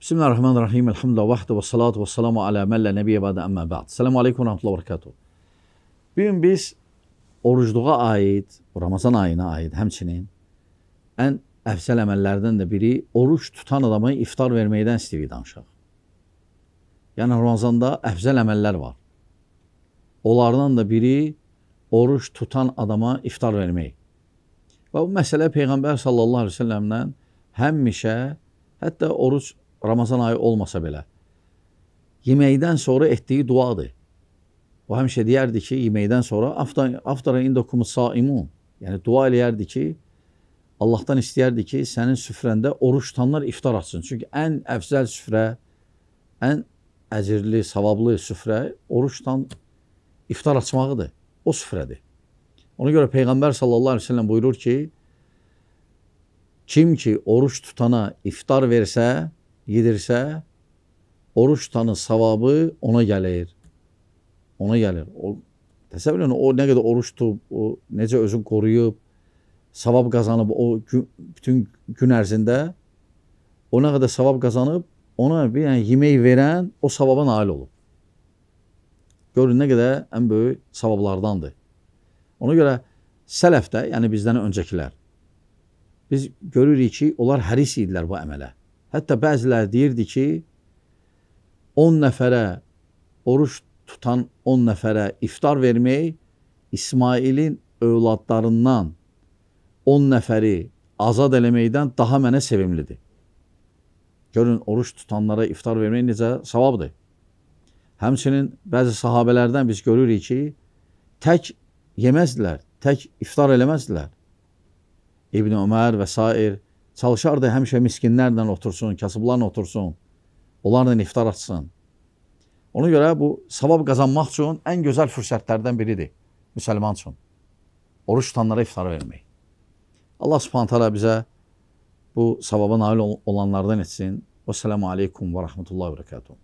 Bismillahirrahmanirrahim. Elhamdülillah vahdə və salatu və salamu alə məllə nəbiyyə bədə əmmə bəd. Selamu aleykum və rəhmətullah və bərəkatuhu. Bugün biz orucluğa aid, Ramazan ayına aid həmçinin ən əfsəl əməllərdən də biri oruç tutan adamı iftar verməkdən istəyirik danışaq. Yəni Ramazanda əfsəl əməllər var. Onlardan da biri oruç tutan adama iftar vermək. Və bu məsələ Peyğəmbər sallallahu əleyhi və səlləmdən həmişə hətta oruç Ramazan ayı olmasa belə, yeməkdən sonra etdiyi duadır. O həmişə deyərdi ki, yeməkdən sonra aftara indokumu saimun. Yəni dua eləyərdi ki, Allahdan istəyərdi ki, sənin süfrəndə oruç tutanlar iftar açsın. Çünki ən əfzəl süfrə, ən əcirli, savablı süfrə oruç tutan iftar açmağıdır. O süfrədir. Ona görə Peyğəmbər sallallahu əleyhi və səlləm buyurur ki, kim ki oruç tutana iftar versə, gedirsə, oruç tutanın savabı ona gəlir. Ona gəlir. O, təsəvvür edin, o nə qədər oruç tutub, o necə özünü qoruyub, savab qazanıb, o gün, bütün gün ərzində o nə qədər savab qazanıb, ona bir yəni, yemək verən o savaba nail olub. Görün nə qədər ən böyük savablardandır. Ona görə sələfdə, yəni bizdən öncəkilər, biz görürük ki, onlar həris idilər bu əmələ. Hətta bəzilər deyirdi ki, 10 nəfərə oruç tutan 10 nəfərə iftar vermək İsmailin övladlarından 10 nəfəri azad eləməkdən daha mənə sevimlidir. Görün, oruç tutanlara iftar vermək necə savabdır. Həmçinin bəzi sahabələrdən biz görürük ki, tək yeməzdilər, tək iftar eləməzdilər. İbn Ömər və s. Çalışardı həmişə miskinlərlə otursun, kasıblarla otursun, onlarla iftar açsın. Ona görə bu savab qazanmaq üçün ən gözəl fürsətlərdən biridir müsəlman üçün. Oruç tutanlara iftar vermək. Allah subhanət hələ bizə bu savaba nail olanlardan etsin. Və sələmu aleykum və rəhmətullahi və rəkətuhu.